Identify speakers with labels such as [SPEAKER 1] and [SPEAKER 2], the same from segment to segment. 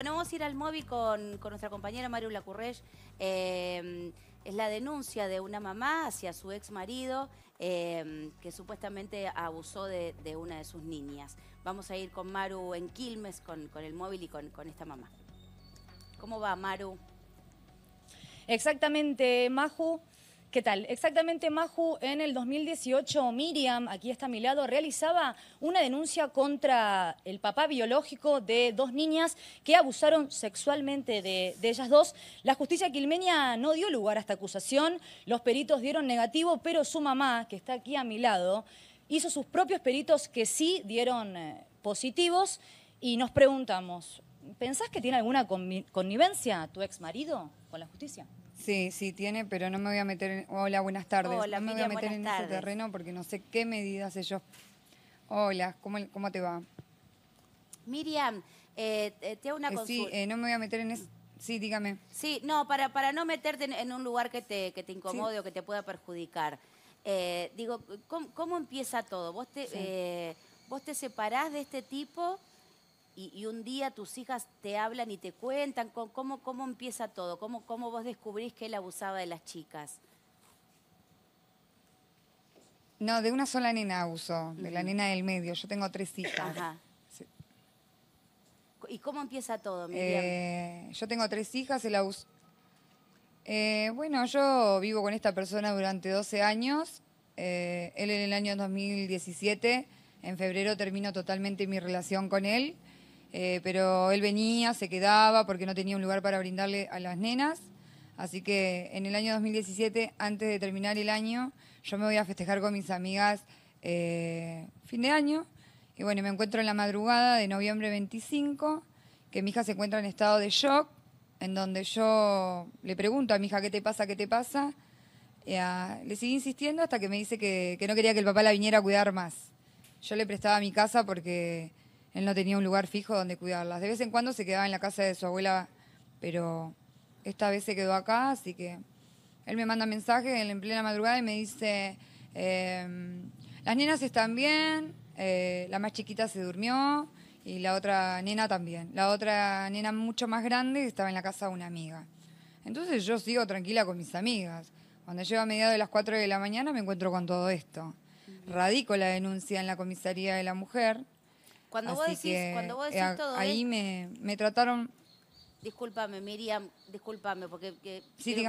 [SPEAKER 1] Bueno, vamos a ir al móvil con, nuestra compañera Maru Lacurrech. Em, es la denuncia de una mamá hacia su ex marido em, que supuestamente abusó de, una de sus niñas. Vamos a ir con Maru en Quilmes, con, el móvil y con, con esta mamá. ¿Cómo va, Maru?
[SPEAKER 2] Exactamente, Maju. ¿Qué tal? Exactamente, Maju, en el 2018 Miriam, aquí está a mi lado, realizaba una denuncia contra el papá biológico de dos niñas que abusaron sexualmente de, ellas dos. La justicia quilmeña no dio lugar a esta acusación, los peritos dieron negativo, pero su mamá, que está aquí a mi lado, hizo sus propios peritos que sí dieron eh, positivos y nos preguntamos, ¿pensás que tiene alguna connivencia tu ex marido con la justicia? Sí, sí tiene, pero no me
[SPEAKER 3] voy a meter en... Hola, buenas tardes. Hola, no me voy a meter en ese terreno porque no sé qué medidas ellos... Hola, ¿cómo, cómo te va? Miriam, eh, eh, te hago una eh, consulta.
[SPEAKER 1] Sí, no me voy a meter en eso. Sí, dígame. Sí, no, para, para no meterte en, un lugar que te, que te incomode o que te pueda perjudicar. digo, ¿cómo, empieza todo? Vos te, vos te separás de este tipo y, un día tus hijas te hablan y te cuentan cómo, cómo empieza todo, cómo, vos descubrís que él abusaba de las chicas.
[SPEAKER 3] No, de una sola nena abuso, de la nena del medio. Yo tengo tres hijas.
[SPEAKER 1] ¿Y cómo empieza todo, mi
[SPEAKER 3] Eh, yo tengo tres hijas, el abuso... Eh, bueno, yo vivo con esta persona durante 12 años. Eh, él en el año 2017, en febrero, termino totalmente mi relación con él. Eh, pero él venía, se quedaba porque no tenía un lugar para brindarle a las nenas. Así que en el año 2017, antes de terminar el año, yo me voy a festejar con mis amigas eh, fin de año. Y bueno, me encuentro en la madrugada de noviembre 25, que mi hija se encuentra en estado de shock, en donde yo le pregunto a mi hija, ¿qué te pasa? ¿Qué te pasa? Ah, le seguí insistiendo hasta que me dice que, que no quería que el papá la viniera a cuidar más. Yo le prestaba mi casa porque él no tenía un lugar fijo donde cuidarlas. De vez en cuando se quedaba en la casa de su abuela, pero esta vez se quedó acá, así que él me manda mensaje en plena madrugada y me dice, em, las nenas están bien, eh, la más chiquita se durmió y la otra nena también. La otra nena mucho más grande estaba en la casa de una amiga. Entonces yo sigo tranquila con mis amigas. Cuando llego a mediados de las 4 de la mañana me encuentro con todo esto. Radico la denuncia en la comisaría de la mujer cuando vos decís, que, cuando eh, Ahí me, trataron.
[SPEAKER 1] Discúlpame, Miriam, discúlpame, porque sí,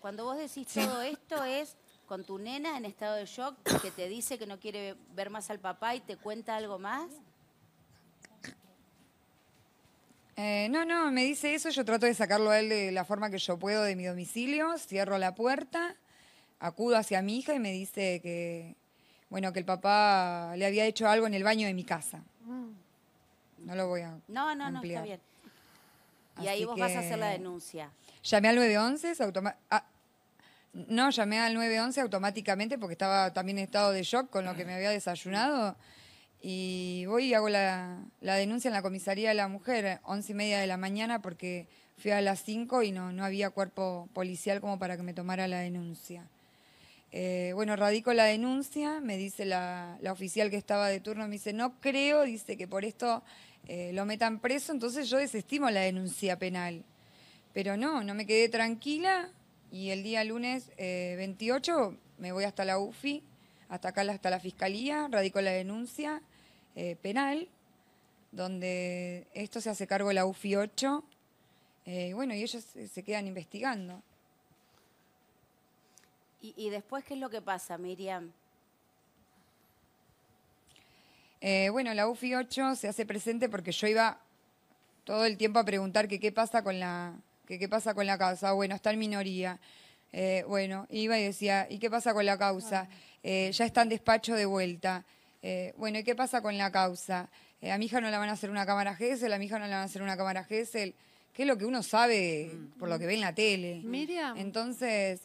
[SPEAKER 1] cuando vos decís todo esto es con tu nena en estado de shock que te dice que no quiere ver más al papá y te cuenta algo más.
[SPEAKER 3] Eh, no, no, me dice eso, yo trato de sacarlo a él de la forma que yo puedo de mi domicilio, cierro la puerta, acudo hacia mi hija y me dice que, bueno, que el papá le había hecho algo en el baño de mi casa. No lo voy a. No, no, no, está bien.
[SPEAKER 1] Y ahí vos vas a hacer la denuncia.
[SPEAKER 3] Llamé al 911, once, ah, no, llamé al 911 automáticamente porque estaba también en estado de shock con lo que me había desayunado. Y voy y hago la, denuncia en la comisaría de la mujer, once y media de la mañana, porque fui a las 5 y no, no había cuerpo policial como para que me tomara la denuncia. Eh, bueno, radico la denuncia, me dice la, la, oficial que estaba de turno, me dice, no creo, dice que por esto eh, lo metan preso, entonces yo desestimo la denuncia penal. Pero no, no me quedé tranquila y el día lunes 28 eh, me voy hasta la UFI, hasta acá, hasta la fiscalía, radico la denuncia penal, donde esto se hace cargo la UFI 8, bueno, y ellos se quedan investigando.
[SPEAKER 1] ¿Y, después qué es lo que pasa, Miriam?
[SPEAKER 3] Eh, bueno, la UFI 8 se hace presente porque yo iba todo el tiempo a preguntar qué pasa con la, qué pasa con la causa. Bueno, está en minoría. Eh, bueno, iba y decía, ¿y qué pasa con la causa? Ah. Eh, ya está en despacho de vuelta. bueno, ¿y qué pasa con la causa? a mi hija no la van a hacer una cámara GESEL, a mi hija no la van a hacer una cámara GESEL, ¿Qué es lo que uno sabe mm. por lo que ve en la tele. Miriam. Entonces,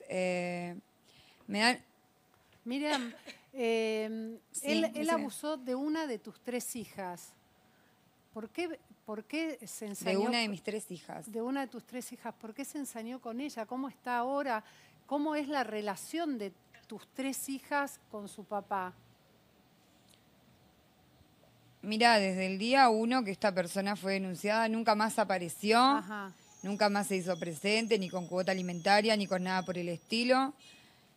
[SPEAKER 2] Miren, em, él, abusó de una de tus tres hijas. ¿Por qué, se ensañó? De una de mis tres hijas. tus tres hijas. ¿Por qué se ensañó con ella? ¿Cómo está ahora? ¿Cómo es la relación de tus tres hijas con su papá?
[SPEAKER 3] Mira, desde el día uno que esta persona fue denunciada, nunca más apareció, nunca más se hizo presente, ni con cuota alimentaria, ni con nada por el estilo.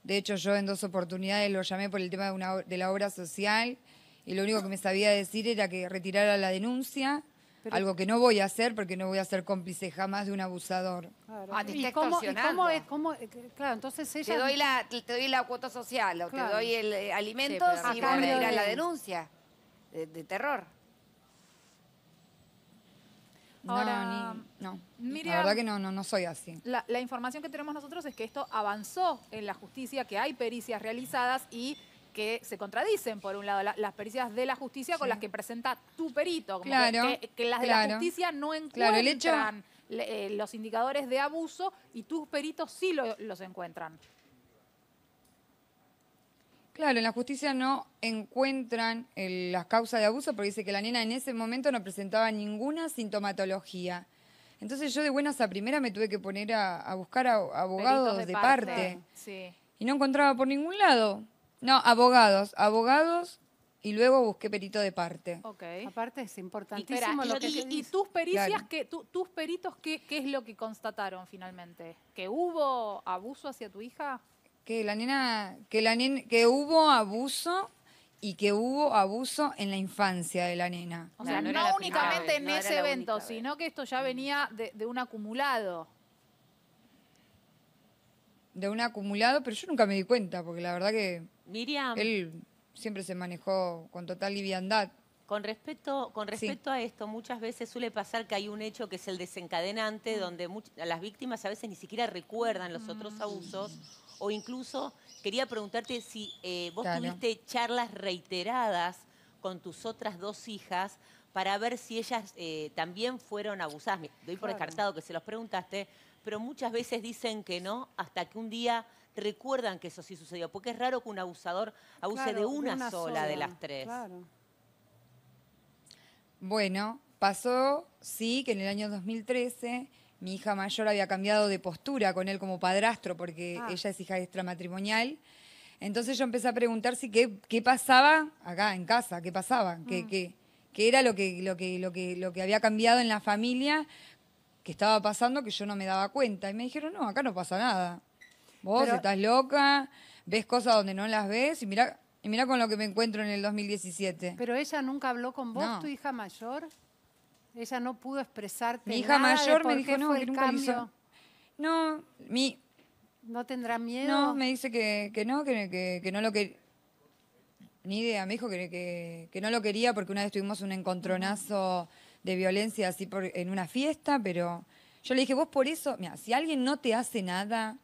[SPEAKER 3] De hecho, yo en dos oportunidades lo llamé por el tema de, la obra social y lo único que me sabía decir era que retirara la denuncia, algo que no voy a hacer porque no voy a ser cómplice jamás de un abusador.
[SPEAKER 2] Claro. Ah, ¿Y cómo, es, eh, claro, entonces ella... Te doy la, cuota social o te doy el eh, alimento alimentos y vos la denuncia
[SPEAKER 3] de terror. Ahora, no, no. la verdad que no, no, no soy así.
[SPEAKER 2] La, información que tenemos nosotros es que esto avanzó en la justicia, que hay pericias realizadas y que se contradicen, por un lado, las pericias de la justicia con las que presenta tu perito. claro, que, las de la justicia no encuentran eh, los indicadores de abuso y tus peritos sí los encuentran.
[SPEAKER 3] Claro, en la justicia no encuentran eh, las causas de abuso porque dice que la nena en ese momento no presentaba ninguna sintomatología. Entonces yo de buenas a primera me tuve que poner a, buscar abogados de, parte. Y no encontraba por ningún lado. No, abogados, abogados y luego busqué
[SPEAKER 2] perito de parte. Aparte es importantísimo y, lo que... Y, y, tus pericias, tus peritos, ¿qué, ¿qué es lo que constataron finalmente? ¿Que hubo abuso hacia tu hija? que la nena, que la que hubo abuso y que hubo abuso
[SPEAKER 3] en la infancia de la nena. O sea, no, únicamente en ese evento,
[SPEAKER 2] sino que esto ya venía de, un acumulado.
[SPEAKER 3] De un acumulado, pero yo nunca me di cuenta, porque la verdad que él siempre se manejó con total
[SPEAKER 1] liviandad. Con respecto, con respecto a esto, muchas veces suele pasar que hay un hecho que es el desencadenante, mm. donde las víctimas a veces ni siquiera recuerdan los otros mm. abusos o incluso quería preguntarte si eh, vos tuviste charlas reiteradas con tus otras dos hijas para ver si ellas eh, también fueron abusadas. Me doy por descartado que se los preguntaste, pero muchas veces dicen que no hasta que un día recuerdan que eso sí sucedió, porque es raro que un abusador abuse de, una sola, sola de las tres.
[SPEAKER 2] Claro.
[SPEAKER 3] Bueno, pasó, sí, que en el año 2013 mi hija mayor había cambiado de postura con él como padrastro, porque ah. ella es hija extramatrimonial. Entonces yo empecé a preguntar si qué, pasaba acá en casa, qué pasaba, qué, mm. qué, qué, era lo que, lo, que, lo, que, lo que había cambiado en la familia, que estaba pasando que yo no me daba cuenta. Y me dijeron, no, acá no pasa nada. Vos estás loca, ves cosas donde no las ves y mira y con lo que me encuentro en el 2017. Pero
[SPEAKER 2] ella nunca habló con vos, tu hija mayor. Ella no pudo expresarte. Mi hija mayor me dijo, no, No, mi, ¿No tendrá miedo? no, me
[SPEAKER 3] dice que, no, que, no lo quería. Ni idea, me dijo que, que- no lo quería porque una vez tuvimos un encontronazo de violencia así en una fiesta, pero yo le dije, vos por eso, mira, si alguien no te hace nada,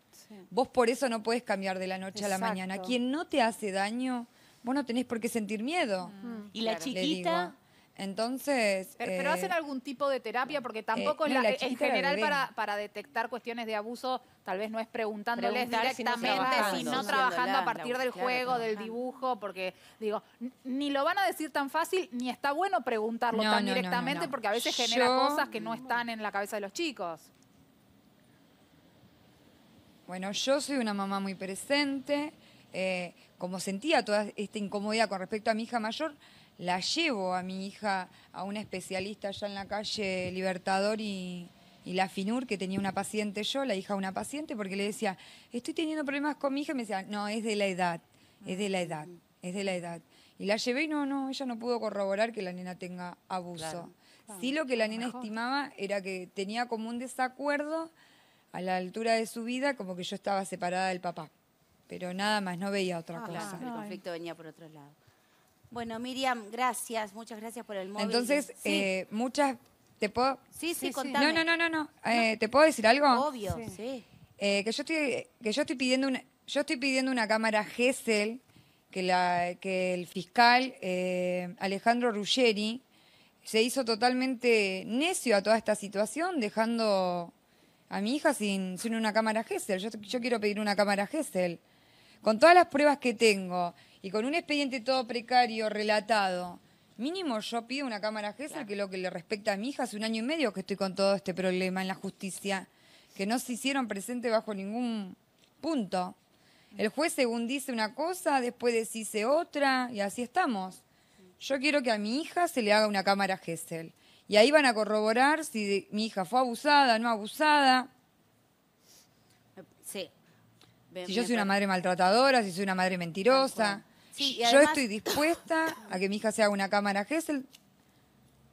[SPEAKER 3] vos por eso no puedes cambiar de la noche a la mañana. Quien no te hace daño, vos no tenés por qué sentir miedo. Mm. Y la chiquita
[SPEAKER 2] entonces. Pero, eh, hacen algún tipo de terapia, porque eh, tampoco en general para, detectar cuestiones de abuso, tal vez no es preguntándoles directamente, sino, trabajando, a partir del juego, del dibujo, porque digo, ni lo van a decir tan fácil, ni está bueno preguntarlo tan directamente, porque a veces genera cosas que no están en la cabeza de los chicos.
[SPEAKER 3] Bueno, yo soy una mamá muy presente. Eh, como sentía toda esta incomodidad con respecto a mi hija mayor, la llevo a mi hija a una especialista allá en la calle Libertador y, la FINUR, que tenía una paciente yo, la hija de una paciente, porque le decía, estoy teniendo problemas con mi hija, y me decía, no, es de la edad, es de la ah. edad, es de la edad. Y la llevé y no, no, ella no pudo corroborar que la nena tenga abuso. Si Sí lo que la nena estimaba era que tenía como un desacuerdo a la altura de su vida, como que yo estaba separada del papá. Pero nada más, no veía otra ah, cosa. El conflicto
[SPEAKER 1] venía por otro lado. Bueno, Miriam, gracias, muchas gracias por el móvil. Entonces, eh,
[SPEAKER 3] muchas, ¿te puedo? Sí, sí, No, no, no, no, eh, ¿Te puedo decir algo? Obvio, sí. Eh, que yo estoy, que yo estoy pidiendo una, yo estoy pidiendo una cámara Gesell que la, que el fiscal Alejandro Ruggeri se hizo totalmente necio a toda esta situación, dejando a mi hija sin, sin una cámara Gesell. Yo, quiero pedir una cámara Gesell con todas las pruebas que tengo y con un expediente todo precario relatado, mínimo yo pido una cámara GESEL que lo que le respecta a mi hija hace un año y medio que estoy con todo este problema en la justicia, que no se hicieron presente bajo ningún punto. El juez según dice una cosa, después dice otra y así estamos. Yo quiero que a mi hija se le haga una cámara GESEL. Y ahí van a corroborar si mi hija fue abusada, no abusada.
[SPEAKER 1] Sí, si yo soy una madre
[SPEAKER 3] maltratadora, si soy una madre mentirosa.
[SPEAKER 1] Yo estoy
[SPEAKER 3] dispuesta a que mi hija sea una cámara Gesell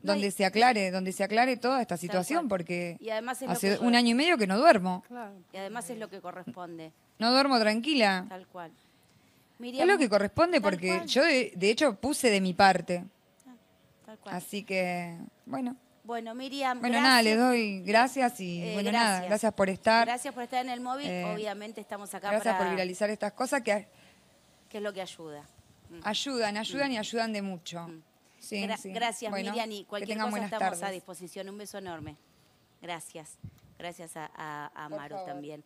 [SPEAKER 3] donde se aclare, donde se aclare toda esta situación, porque hace un año y medio que no duermo.
[SPEAKER 1] Y además es lo que corresponde.
[SPEAKER 3] No duermo tranquila.
[SPEAKER 1] Tal cual. es lo que
[SPEAKER 3] corresponde porque yo de, hecho puse de mi parte. Ah, Así que, bueno.
[SPEAKER 1] Bueno, Miriam. Bueno, nada, les doy
[SPEAKER 3] gracias y eh, bueno, gracias. nada, gracias por estar. Gracias
[SPEAKER 1] por estar en el móvil. Eh, Obviamente estamos acá para... gracias por viralizar
[SPEAKER 3] estas cosas que.
[SPEAKER 1] que es lo que ayuda. Mm. Ayudan, ayudan y mm.
[SPEAKER 3] ayudan de mucho. Mm.
[SPEAKER 1] Gracias, Miriam. Y cualquier cosa estamos tardes. a disposición. Un beso enorme. Gracias. Gracias a, a, a también.